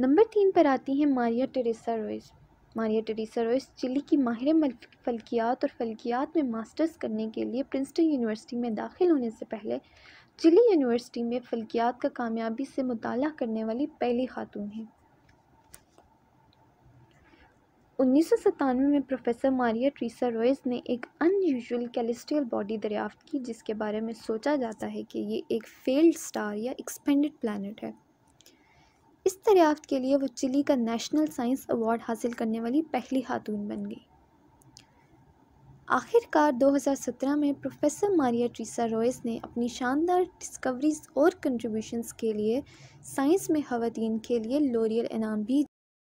number तीन पर आती हैं Maria Teresa Ruiz Maria Teresa Ruiz Chile की माहिर फल्कियात और फलकियात में मास्टर्स करने के लिए प्रिंसटन यूनिवर्सिटी में दाखिल होने से पहले चिली यूनिवर्सिटी में फलकियात का कामयाबी से मुताल करने वाली पहली खातून हैं उन्नीस सौ सतानवे में प्रोफेसर मारिया ट्रीसा रोइस ने एक अनयूजुअल कैलिस्ट्रियल बॉडी दरियाफ्त की जिसके बारे में सोचा जाता है कि ये एक फेल्ड स्टार या एक्सपेंडेड प्लानट है दरियाफ्त के लिए वो चिली का नेशनल साइंस अवार्ड हासिल करने वाली पहली खातून बन गई आखिरकार 2017 में प्रोफेसर मारिया ट्रीसा रॉयस ने अपनी शानदार डिस्कवरीज और कंट्रीब्यूशंस के लिए साइंस में खातन के लिए लोरियल इनाम भी